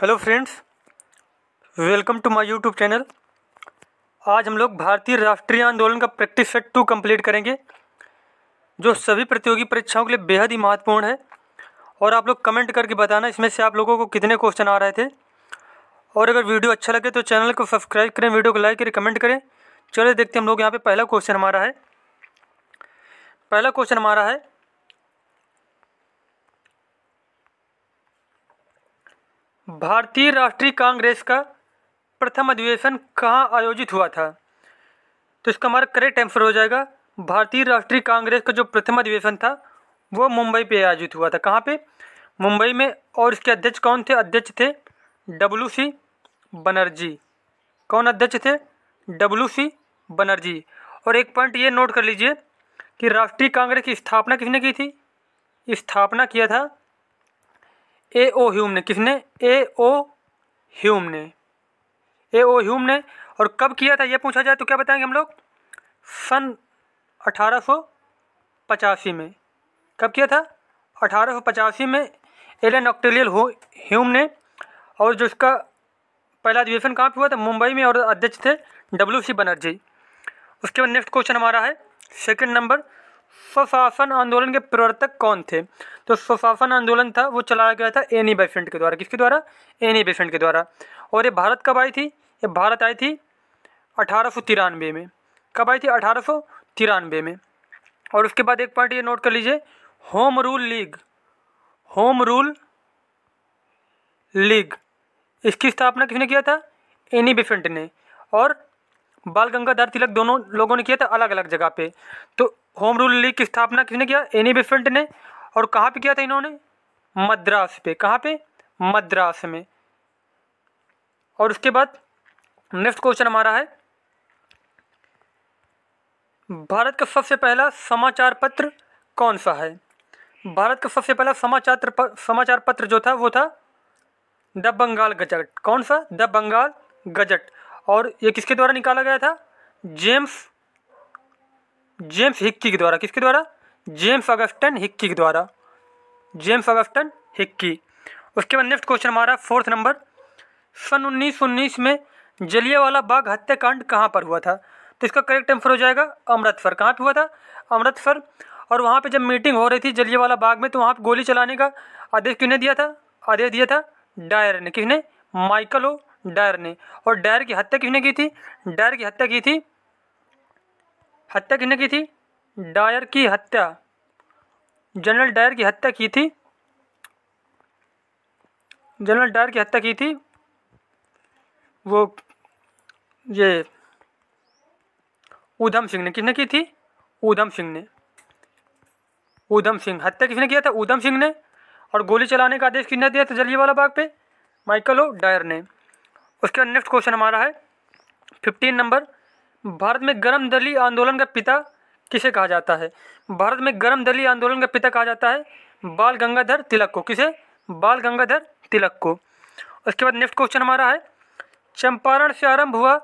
hello friends welcome to my YouTube channel आज हम लोग भारतीय राष्ट्रीय आंदोलन का प्रैक्टिस सेट टू कंप्लीट करेंगे जो सभी प्रतियोगी परीक्षाओं के लिए बेहद ही महत्वपूर्ण है और आप लोग कमेंट करके बताना इसमें से आप लोगों को कितने क्वेश्चन आ रहे थे और अगर वीडियो अच्छा लगे तो चैनल को सब्सक्राइब करें वीडियो को लाइक करें कमेंट करें चलिए देखते हैं हम लोग यहाँ पर पहला क्वेश्चन हमारा है पहला क्वेश्चन हमारा है भारतीय राष्ट्रीय कांग्रेस का प्रथम अधिवेशन कहाँ आयोजित हुआ था तो इसका हमारा करेक्ट आंसर हो जाएगा भारतीय राष्ट्रीय कांग्रेस का जो प्रथम अधिवेशन था वो मुंबई पे आयोजित हुआ था कहाँ पे मुंबई में और इसके अध्यक्ष कौन थे अध्यक्ष थे डब्लू सी बनर्जी कौन अध्यक्ष थे डब्लू सी बनर्जी और एक पॉइंट ये नोट कर लीजिए कि राष्ट्रीय कांग्रेस की स्थापना किसने की थी स्थापना किया था ए ओ ह्यूम ने किसने ए ओ ह्यूम ने ए ओ ह्यूम ने और कब किया था ये पूछा जाए तो क्या बताएंगे हम लोग सन अठारह में कब किया था अठारह में एलन ऑक्टेलियल ह्यूम ने और जो इसका पहला अधिवेशन कहाँ पे हुआ था मुंबई में और अध्यक्ष थे डब्ल्यू सी बनर्जी उसके बाद नेक्स्ट क्वेश्चन हमारा है सेकंड नंबर स्वशासन आंदोलन के प्रवर्तक कौन थे तो स्वशासन आंदोलन था वो चलाया गया था एनी बेसेंट के द्वारा किसके द्वारा एनी बेसेंट के द्वारा और ये भारत कब आई थी ये भारत आई थी अठारह में कब आई थी अठारह में और उसके बाद एक पॉइंट ये नोट कर लीजिए home rule league home rule league इसकी स्थापना किसने किया था एनी बेसेंट ने और बाल गंगाधर तिलक दोनों लोगों ने किया था अलग अलग जगह पे तो होम रूल लीग की स्थापना किसने किया एनी बेसेंट ने और कहाँ पे किया था इन्होंने मद्रास पे कहाँ पे मद्रास में और उसके बाद नेक्स्ट क्वेश्चन हमारा है भारत का सबसे पहला समाचार पत्र कौन सा है भारत का सबसे पहला समाचार समाचार पत्र जो था वो था द बंगाल गजट कौन सा द बंगाल गजट और ये किसके द्वारा निकाला गया था जेम्स जेम्स हिक्की के द्वारा किसके द्वारा जेम्स अगस्टन हिक्की के द्वारा जेम्स अगस्टन हिक्की उसके बाद नेक्स्ट क्वेश्चन हमारा फोर्थ नंबर सन उन्नीस उन्नीस में जलियावाला बाग हत्याकांड कहाँ पर हुआ था तो इसका करेक्ट आंसर हो जाएगा अमृतसर कहाँ पर हुआ था अमृतसर और वहाँ पर जब मीटिंग हो रही थी जलियावाला बाग में तो वहाँ पर गोली चलाने का आदेश किसने दिया था आदेश दिया था डायर ने किसने माइकल ओ डायर ने और डायर की हत्या किसने की थी डायर की हत्या की थी हत्या किसने की थी डायर की हत्या जनरल डायर की हत्या की थी जनरल डायर की हत्या की थी वो ये ऊधम सिंह ने किसने की थी ऊधम सिंह ने ऊधम सिंह हत्या किसने किया था ऊधम सिंह ने और गोली चलाने का आदेश किसने दिया था जलियावाला बाग पे माइकल ओ डायर ने उसके बाद नेक्स्ट क्वेश्चन हमारा है फिफ्टीन नंबर भारत में गर्म दली आंदोलन का पिता किसे कहा जाता है भारत में गर्म दली आंदोलन का पिता कहा जाता है बाल गंगाधर तिलक को किसे बाल गंगाधर तिलक को उसके बाद नेक्स्ट क्वेश्चन हमारा है चंपारण से आरंभ हुआ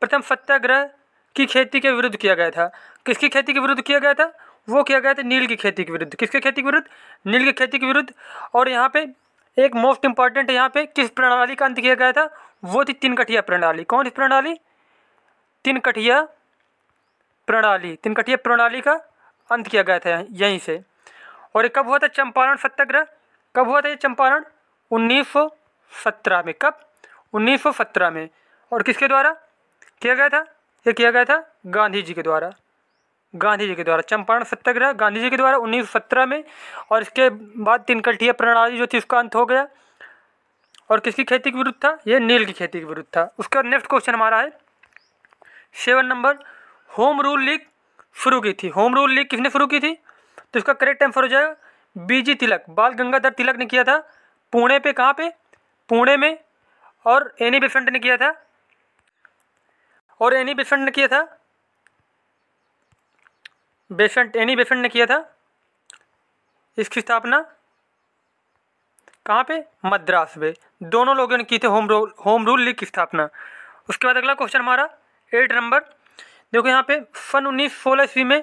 प्रथम सत्याग्रह की खेती के विरुद्ध किया गया था किसकी खेती के विरुद्ध किया गया था वो किया गया था नील की खेती के विरुद्ध किसके खेती के विरुद्ध नील की खेती के विरुद्ध और यहाँ पे एक मोस्ट इंपॉर्टेंट यहाँ पे किस प्रणाली का अंत किया गया था वो थी तीन कठिया प्रणाली कौन सी प्रणाली तिनकठिया प्रणाली तिनकठिया प्रणाली का अंत किया गया था यहीं से और ये कब हुआ था चंपारण सत्याग्रह कब हुआ था ये चंपारण 1917 में कब 1917 में और किसके द्वारा किया गया था ये किया गया था गांधी जी के द्वारा गांधी जी के द्वारा चंपारण सत्याग्रह गांधी जी के द्वारा 1917 में और इसके बाद तिनकठिया प्रणाली जो थी उसका अंत हो गया और किसकी खेती के विरुद्ध था ये नील की खेती के विरुद्ध था उसका नेक्स्ट क्वेश्चन हमारा है seven number home rule league शुरू की थी होम रूल लीग किसने शुरू की थी तो इसका करेक्ट आंसर हो जाएगा बीजी तिलक बाल गंगाधर तिलक ने किया था पुणे पे कहाँ पे पुणे में और एनी बेसेंट e ने किया था और एनी बेसेंट e ने किया था बेसेंट एनी बेसेंट ने किया था इसकी स्थापना कहाँ पे मद्रास में दोनों लोगों ने की थी home rule home rule league की स्थापना उसके बाद अगला क्वेश्चन हमारा एट नंबर देखो यहाँ पे सन उन्नीस सोलह ईस्वी में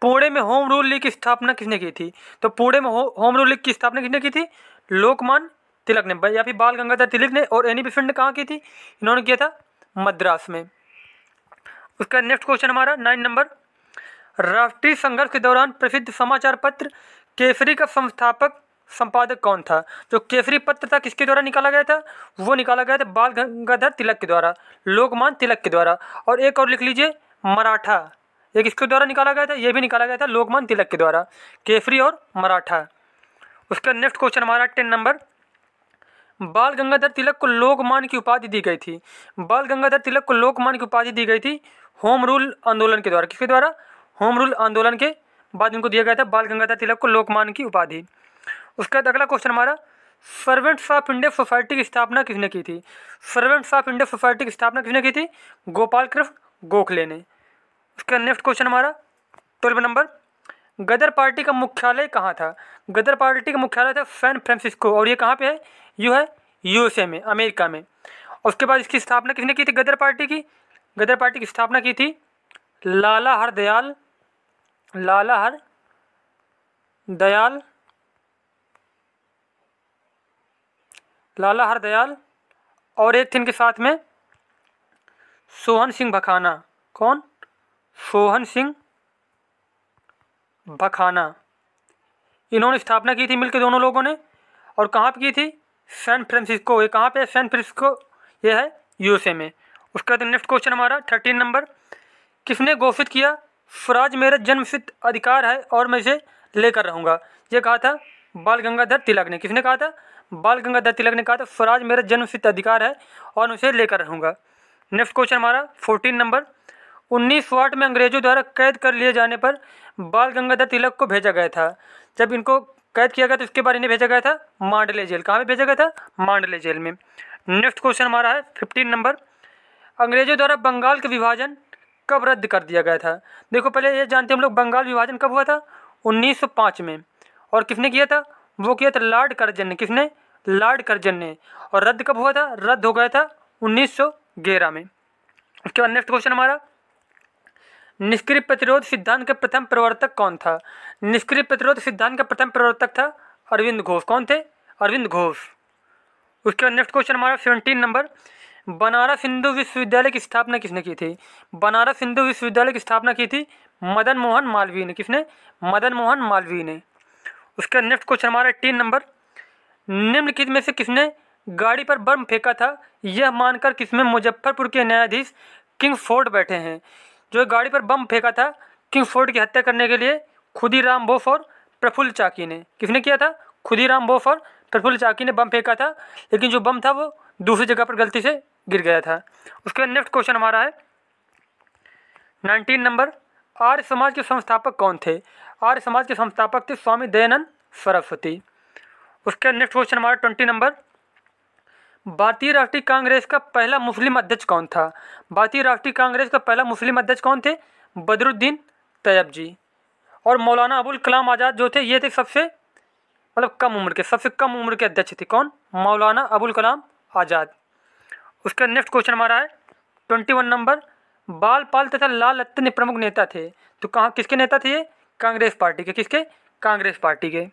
पुणे में होम रूल लीग की स्थापना किसने की थी तो पुणे में हो, होम रूल लीग की स्थापना किसने की थी लोकमान तिलक ने या फिर बाल गंगाधर तिलक ने और एनी बेसेंट e ने कहाँ की थी इन्होंने किया था मद्रास में उसका नेक्स्ट क्वेश्चन हमारा नाइन नंबर राष्ट्रीय संघर्ष के दौरान प्रसिद्ध समाचार पत्र केसरी का संस्थापक संपादक कौन था जो केसरी पत्र था किसके द्वारा निकाला गया था वो निकाला गया था बाल गंगाधर तिलक के द्वारा लोकमान तिलक के द्वारा और एक और लिख लीजिए मराठा ये किसके द्वारा निकाला गया था ये भी निकाला गया था लोकमान तिलक के द्वारा केसरी और मराठा उसका नेक्स्ट क्वेश्चन हमारा टेन नंबर बाल गंगाधर तिलक को लोकमान की उपाधि दी गई थी बाल गंगाधर तिलक को लोकमान की उपाधि दी गई थी होम रूल आंदोलन के द्वारा किसके द्वारा होम रूल आंदोलन के बाद इनको दिया गया था बाल गंगाधर तिलक को लोकमान की उपाधि उसके बाद अगला क्वेश्चन हमारा सर्वेंट्स ऑफ इंडिया सोसाइटी की स्थापना किसने की थी सर्वेंट्स ऑफ इंडिया सोसाइटी की स्थापना किसने की थी गोपाल कृष्ण गोखले ने बाद नेक्स्ट क्वेश्चन हमारा ट्वेल्व नंबर गदर पार्टी का मुख्यालय कहाँ था गदर पार्टी का मुख्यालय था सैन फ्रांसिस्को और ये कहाँ पे है यू है यूएसए में अमेरिका में उसके बाद इसकी स्थापना किसने की थी गदर पार्टी की गदर पार्टी की स्थापना की थी लाला हर दयाल लाला हर दयाल लाला हरदयाल और एक थे इनके साथ में सोहन सिंह भखाना कौन सोहन सिंह भखाना इन्होंने स्थापना की थी मिलकर दोनों लोगों ने और कहाँ पर की थी सैन फ्रांसिस्को ये कहाँ पे सैन फ्रांसिस्को ये है यूएसए में उसके बाद नेक्स्ट क्वेश्चन हमारा थर्टीन नंबर किसने घोषित किया स्वराज मेरा सिद्ध अधिकार है और मैं इसे लेकर रहूँगा ये कहा था बाल गंगाधर तिलक ने किसने कहा था बाल गंगाधर तिलक ने कहा था स्वराज मेरा सिद्ध अधिकार है और उसे लेकर रहूँगा नेक्स्ट क्वेश्चन हमारा फोर्टीन नंबर उन्नीस वाट में अंग्रेजों द्वारा कैद कर लिए जाने पर बाल गंगाधर तिलक को भेजा गया था जब इनको कैद किया गया तो उसके बारे में भेजा गया था मांडले जेल कहाँ पर भेजा गया था मांडले जेल में नेक्स्ट क्वेश्चन हमारा है फिफ्टीन नंबर अंग्रेजों द्वारा बंगाल का विभाजन कब रद्द कर दिया गया था देखो पहले ये जानते हम लोग बंगाल विभाजन कब हुआ था 1905 में और किसने किया था वो किया था लॉर्ड कर्जन ने किसने लॉर्ड कर्जन ने और रद्द कब हुआ था रद्द हो गया था उन्नीस में उसके बाद नेक्स्ट क्वेश्चन हमारा निष्क्रिय प्रतिरोध सिद्धांत का प्रथम प्रवर्तक कौन था निष्क्रिय प्रतिरोध सिद्धांत का प्रथम प्रवर्तक था अरविंद घोष कौन थे अरविंद घोष उसके बाद नेक्स्ट क्वेश्चन हमारा सेवनटीन नंबर बनारस हिंदू विश्वविद्यालय की स्थापना किसने की थी बनारस हिंदू विश्वविद्यालय की स्थापना की थी मदन मोहन मालवीय ने किसने मदन मोहन मालवीय ने उसके नेक्स्ट क्वेश्चन हमारा तीन नंबर निम्नलिखित में से किसने गाड़ी पर बम फेंका था यह मानकर किसमें मुजफ्फरपुर के न्यायाधीश किंग फोर्ड बैठे हैं जो गाड़ी पर बम फेंका था किंग फोर्ड की हत्या करने के लिए खुदीराम बोफ और प्रफुल्ल चाकी ने किसने किया था खुदीराम बोफ और प्रफुल्ल चाकी ने बम फेंका था लेकिन जो बम था वो दूसरी जगह पर गलती से गिर गया था उसके बाद नेक्स्ट क्वेश्चन हमारा है नाइनटीन नंबर आर्य समाज के संस्थापक कौन थे आर्य समाज के संस्थापक थे स्वामी दयानंद सरस्वती उसके बाद नेक्स्ट क्वेश्चन हमारा ट्वेंटी नंबर भारतीय राष्ट्रीय कांग्रेस का पहला मुस्लिम अध्यक्ष कौन था भारतीय राष्ट्रीय कांग्रेस का पहला मुस्लिम अध्यक्ष कौन थे बदरुद्दीन तैयब जी और मौलाना अबुल कलाम आज़ाद जो थे ये थे सबसे मतलब कम उम्र के सबसे कम उम्र के अध्यक्ष थे कौन मौलाना अबुल कलाम आज़ाद उसका नेक्स्ट क्वेश्चन हमारा है ट्वेंटी वन नंबर बाल पाल तथा लाल अत्यंत प्रमुख नेता थे तो कहाँ किसके नेता थे ये कांग्रेस पार्टी के किसके कांग्रेस पार्टी के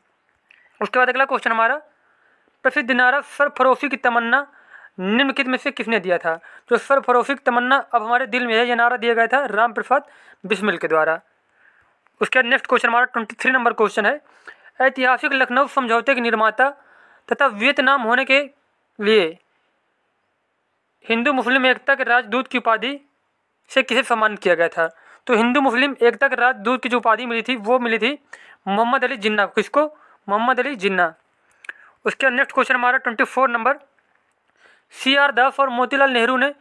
उसके बाद अगला क्वेश्चन हमारा प्रसिद्ध नारा सरफरोशी की तमन्ना निम्नलिखित में से किसने दिया था जो सरफरोशी की तमन्ना अब हमारे दिल में है यह नारा दिया गया था राम प्रसाद बिस्मिल के द्वारा उसके बाद नेक्स्ट क्वेश्चन हमारा ट्वेंटी थ्री नंबर क्वेश्चन है ऐतिहासिक लखनऊ समझौते के निर्माता तथा वियतनाम होने के लिए हिंदू मुस्लिम एकता के राजदूत की उपाधि से किसे सम्मानित किया गया था तो हिंदू मुस्लिम एकता के राजदूत की जो उपाधि मिली थी वो मिली थी मोहम्मद अली जिन्ना को किसको मोहम्मद अली जिन्ना उसके बाद नेक्स्ट क्वेश्चन हमारा twenty four number C R Das और मोतीलाल नेहरू ने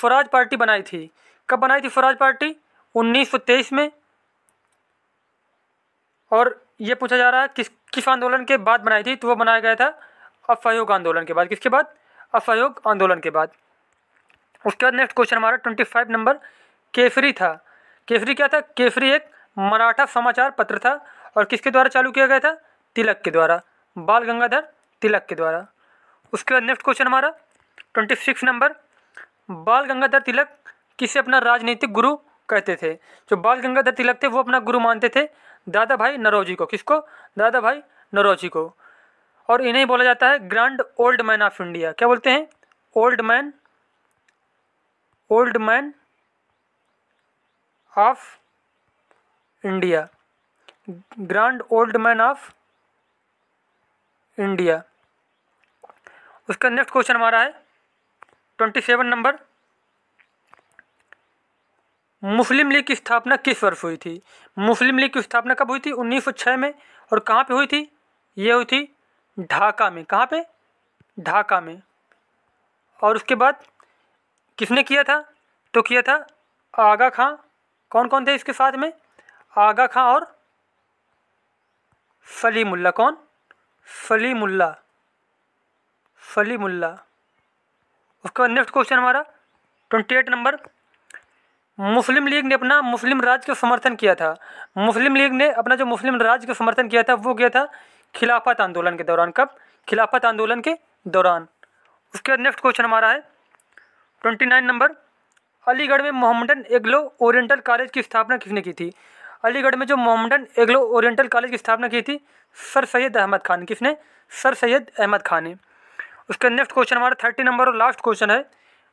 स्वराज पार्टी बनाई थी कब बनाई थी स्वराज पार्टी 1923 में और ये पूछा जा रहा है किस किस आंदोलन के बाद बनाई थी तो वो बनाया गया था असहयोग आंदोलन के बाद किसके बाद असहयोग आंदोलन के बाद उसके बाद नेक्स्ट क्वेश्चन हमारा ट्वेंटी फाइव नंबर केसरी था केसरी क्या था केसरी एक मराठा समाचार पत्र था और किसके द्वारा चालू किया गया था तिलक के द्वारा बाल गंगाधर तिलक के द्वारा उसके बाद नेक्स्ट क्वेश्चन हमारा twenty six number Bal Gangadhar तिलक किसे अपना राजनीतिक गुरु कहते थे जो बाल गंगाधर तिलक थे वो अपना गुरु मानते थे दादा भाई नरोजी को किसको दादा भाई नरोजी को और इन्हें बोला जाता है grand old man of India क्या बोलते हैं old man old man of India grand old man of India उसका नेक्स्ट क्वेश्चन हमारा है twenty seven number Muslim league की स्थापना किस वर्ष हुई थी मुस्लिम लीग की स्थापना कब हुई थी उन्नीस सौ छः में और कहाँ पे हुई थी ये हुई थी ढाका में कहाँ पे ढाका में और उसके बाद किसने किया था तो किया था आगा खां कौन कौन थे इसके साथ में आगा खां और सलीमुल्ला कौन फली मुल्ला फली मुल्ला उसके बाद नेक्स्ट क्वेश्चन हमारा twenty eight number Muslim league ने अपना मुस्लिम राज का समर्थन किया था मुस्लिम लीग ने अपना जो मुस्लिम राज का समर्थन किया था वो किया था खिलाफत आंदोलन के दौरान कब खिलाफत आंदोलन के दौरान उसके बाद नेक्स्ट क्वेश्चन हमारा है ट्वेंटी नाइन नंबर अलीगढ़ में मोहम्मदन एग्लो ओरिएंटल कॉलेज की स्थापना किसने की थी अलीगढ़ में जो मोहम्मदन एग्लो ओरिएंटल कॉलेज की स्थापना की थी सर सैद अहमद खान किसने सर सैयद अहमद खान ने उसका नेक्स्ट क्वेश्चन हमारा थर्टी नंबर और लास्ट क्वेश्चन है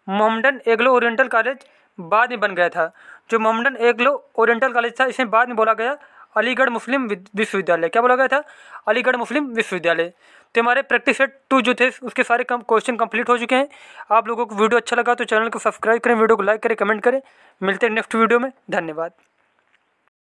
मोहम्मडन एग्लो ओरिएंटल कॉलेज बाद में बन गया था जो मोहम्मडन एग्लो ओरिएंटल कॉलेज था इसे बाद में बोला गया अलीगढ़ मुस्लिम विश्वविद्यालय क्या बोला गया था अलीगढ़ मुस्लिम विश्वविद्यालय तो हमारे प्रैक्टिस सेट टू जो थे उसके सारे कम क्वेश्चन कंप्लीट हो चुके हैं आप लोगों को वीडियो अच्छा लगा तो चैनल को सब्सक्राइब करें वीडियो को लाइक करें कमेंट करें मिलते हैं नेक्स्ट वीडियो में धन्यवाद